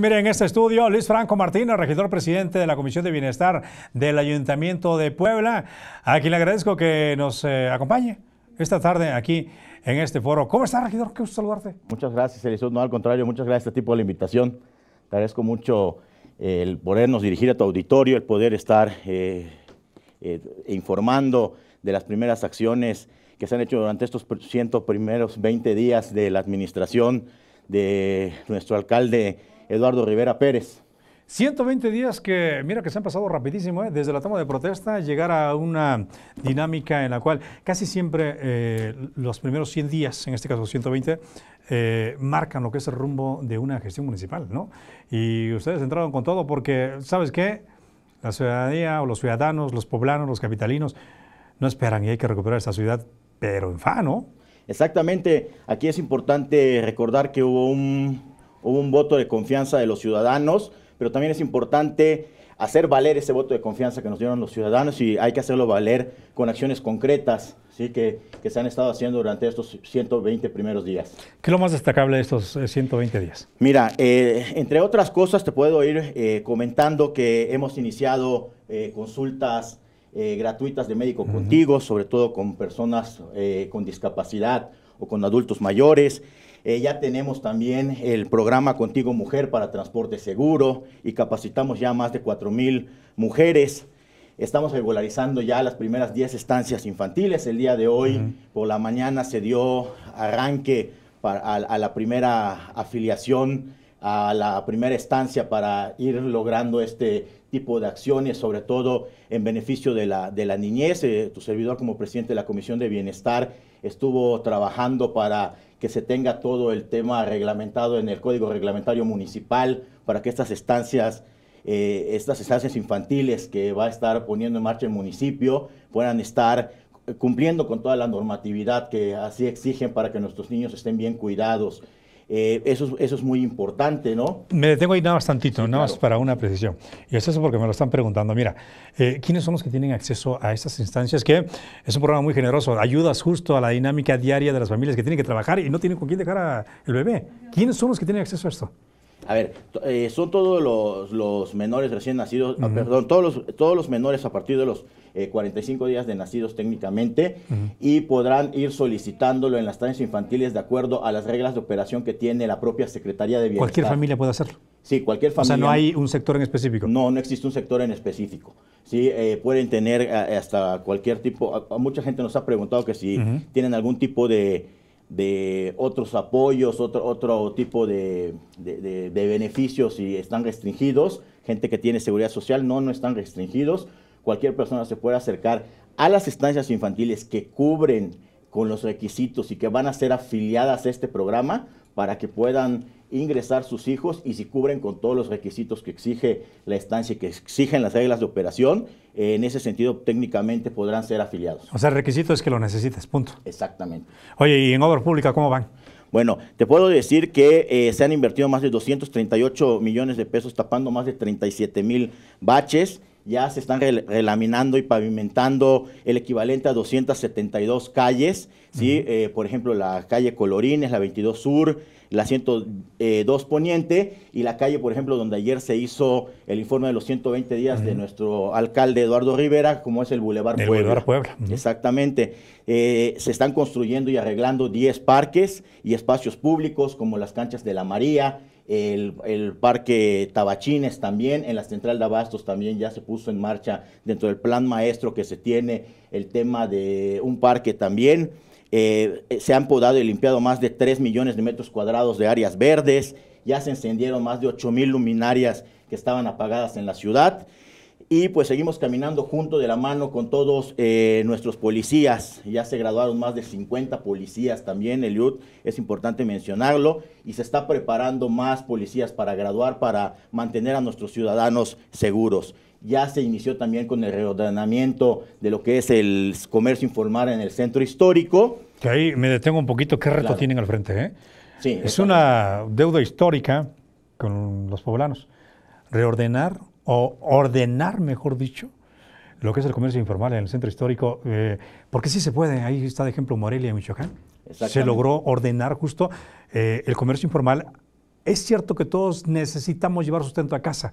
Miren en este estudio, Luis Franco Martínez, regidor presidente de la Comisión de Bienestar del Ayuntamiento de Puebla, a quien le agradezco que nos eh, acompañe esta tarde aquí en este foro. ¿Cómo está, regidor? Qué gusto saludarte. Muchas gracias, Elizabeth. No, al contrario, muchas gracias a tipo de la invitación. agradezco mucho el podernos dirigir a tu auditorio, el poder estar eh, eh, informando de las primeras acciones que se han hecho durante estos 100 primeros 20 días de la administración de nuestro alcalde Eduardo Rivera Pérez. 120 días que, mira que se han pasado rapidísimo, ¿eh? desde la toma de protesta, llegar a una dinámica en la cual casi siempre eh, los primeros 100 días, en este caso 120, eh, marcan lo que es el rumbo de una gestión municipal, ¿no? Y ustedes entraron con todo porque, ¿sabes qué? La ciudadanía o los ciudadanos, los poblanos, los capitalinos, no esperan y hay que recuperar esta ciudad, pero en ¿no? Exactamente, aquí es importante recordar que hubo un hubo un voto de confianza de los ciudadanos, pero también es importante hacer valer ese voto de confianza que nos dieron los ciudadanos y hay que hacerlo valer con acciones concretas ¿sí? que, que se han estado haciendo durante estos 120 primeros días. ¿Qué es lo más destacable de estos 120 eh, días? Mira, eh, entre otras cosas te puedo ir eh, comentando que hemos iniciado consultas gratuitas de médico contigo, sobre todo con personas con discapacidad o con adultos mayores. Eh, ya tenemos también el programa Contigo Mujer para Transporte Seguro y capacitamos ya más de mil mujeres. Estamos regularizando ya las primeras 10 estancias infantiles. El día de hoy, por la mañana, se dio arranque a la primera afiliación a la primera estancia para ir logrando este tipo de acciones, sobre todo en beneficio de la, niñez. Eh, tu servidor como presidente de la Comisión de Bienestar estuvo trabajando para que se tenga todo el tema reglamentado en el Código Reglamentario Municipal, para que estas estancias, eh, estas estancias infantiles que va a estar poniendo en marcha el municipio puedan estar cumpliendo con toda la normatividad que así exigen para que nuestros niños estén bien cuidados. Eh, eso, eso es muy importante, ¿no? Me detengo ahí nada más tantito, nada más para una precisión. Y es eso porque me lo están preguntando. Mira, eh, ¿quiénes son los que tienen acceso a estas instancias? Que es un programa muy generoso. Ayudas justo a la dinámica diaria de las familias que tienen que trabajar y no tienen con quién dejar al bebé. ¿Quiénes son los que tienen acceso a esto? A ver, eh, son todos los, menores recién nacidos, ah, perdón, todos los, todos los menores a partir de los 45 eh, días de nacidos técnicamente, y podrán ir solicitándolo en las estancias infantiles de acuerdo a las reglas de operación que tiene la propia Secretaría de Bienestar. Cualquier familia puede hacerlo. Sí, cualquier familia. O sea, no hay un sector en específico. No, no existe un sector en específico. Sí, eh, pueden tener eh, hasta cualquier tipo. mucha gente nos ha preguntado que si tienen algún tipo de, otros apoyos, otro, otro tipo de, de beneficios y están restringidos. Gente que tiene seguridad social, no, no están restringidos cualquier persona se pueda acercar a las estancias infantiles que cubren con los requisitos y que van a ser afiliadas a este programa para que puedan ingresar sus hijos y si cubren con todos los requisitos que exige la estancia y que exigen las reglas de operación, en ese sentido técnicamente podrán ser afiliados. O sea, el requisito es que lo necesites, punto. Exactamente. Oye, ¿y en obra pública cómo van? Bueno, te puedo decir que eh, se han invertido más de 238 millones de pesos tapando más de 37 mil baches ya se están relaminando y pavimentando el equivalente a 272 calles ¿sí? Eh, por ejemplo, la calle Colorines, la 22 Sur, la 102 eh, Poniente y la calle, por ejemplo, donde ayer se hizo el informe de los 120 días de nuestro alcalde Eduardo Rivera, como es el Boulevard Puebla. Boulevard Puebla. Exactamente. Eh, se están construyendo y arreglando 10 parques y espacios públicos como las canchas de la María, el, el, parque Tabachines también, en la central de Abastos también ya se puso en marcha dentro del plan maestro que se tiene el tema de un parque también. Eh, eh, se han podado y limpiado más de 3 millones de metros cuadrados de áreas verdes, ya se encendieron más de 8 mil luminarias que estaban apagadas en la ciudad y pues seguimos caminando junto de la mano con todos eh, nuestros policías. Ya se graduaron más de 50 policías también, Eliud, es importante mencionarlo, y se está preparando más policías para graduar, para mantener a nuestros ciudadanos seguros ya se inició también con el reordenamiento de lo que es el comercio informal en el centro histórico. Que ahí me detengo un poquito, ¿qué reto tienen al frente? Eh? es una deuda histórica con los poblanos. Reordenar o ordenar, mejor dicho, lo que es el comercio informal en el centro histórico, eh, porque sí se puede, ahí está de ejemplo Morelia, Michoacán. Se logró ordenar justo eh, el comercio informal. Es cierto que todos necesitamos llevar sustento a casa,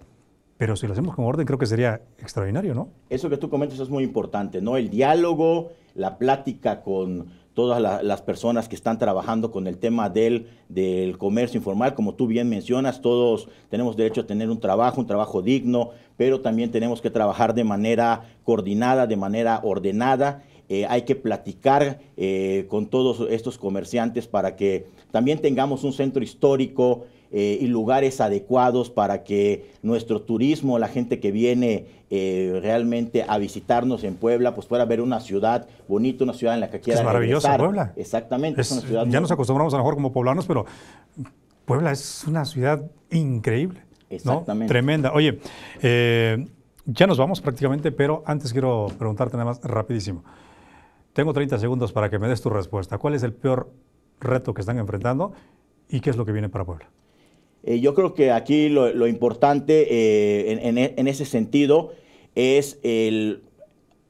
pero si lo hacemos con orden, creo que sería extraordinario, ¿no? Eso que tú comentas es muy importante, ¿no? El diálogo, la plática con todas las personas que están trabajando con el tema del, del comercio informal, como tú bien mencionas, todos tenemos derecho a tener un trabajo, un trabajo digno, pero también tenemos que trabajar de manera coordinada, de manera ordenada eh, hay que platicar eh, con todos estos comerciantes para que también tengamos un centro histórico eh, y lugares adecuados para que nuestro turismo, la gente que viene eh, realmente a visitarnos en Puebla, pues pueda ver una ciudad bonita, una ciudad en la que quiera. Es maravillosa Puebla. Exactamente. Es, una ciudad ya nos acostumbramos a lo mejor como poblanos, pero Puebla es una ciudad increíble. Exactamente. Tremenda. Oye, eh, ya nos vamos prácticamente, pero antes quiero preguntarte nada más rapidísimo. Tengo 30 segundos para que me des tu respuesta. ¿Cuál es el peor reto que están enfrentando y qué es lo que viene para Puebla? Eh, yo creo que aquí lo, importante eh, en, ese sentido es el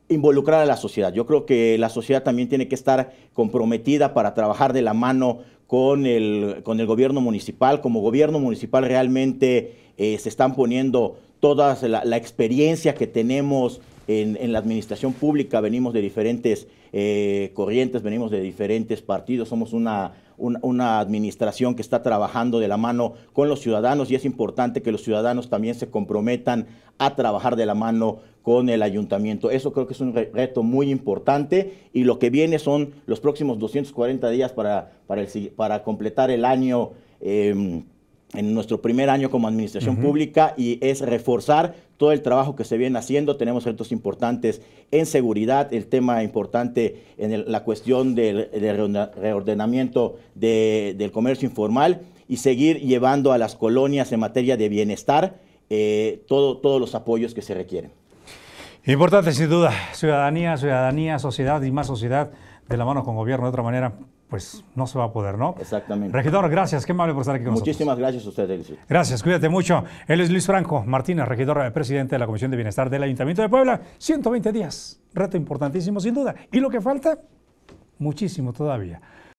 involucrar a la sociedad. Yo creo que la sociedad también tiene que estar comprometida para trabajar de la mano con el, con el gobierno municipal. Como gobierno municipal realmente eh, se están poniendo toda la, experiencia que tenemos en, la administración pública venimos de diferentes corrientes, venimos de diferentes partidos, somos una, una administración que está trabajando de la mano con los ciudadanos y es importante que los ciudadanos también se comprometan a trabajar de la mano con el ayuntamiento. Eso creo que es un reto muy importante y lo que viene son los próximos 240 días para, para, completar el año. Em, en nuestro primer año como administración pública y es reforzar todo el trabajo que se viene haciendo. Tenemos retos importantes en seguridad, el tema importante en la cuestión del, reordenamiento del comercio informal y seguir llevando a las colonias en materia de bienestar eh, todo, todos los apoyos que se requieren. Importante sin duda, ciudadanía, ciudadanía, sociedad y más sociedad de la mano con gobierno de otra manera pues no se va a poder, ¿no? Exactamente. Regidor, gracias, qué amable por estar aquí con nosotros. Muchísimas gracias a usted, Gracias, cuídate mucho. Él es Luis Franco Martínez, regidor eh, presidente de la Comisión de Bienestar del Ayuntamiento de Puebla. 120 días, reto importantísimo sin duda. Y lo que falta, muchísimo todavía.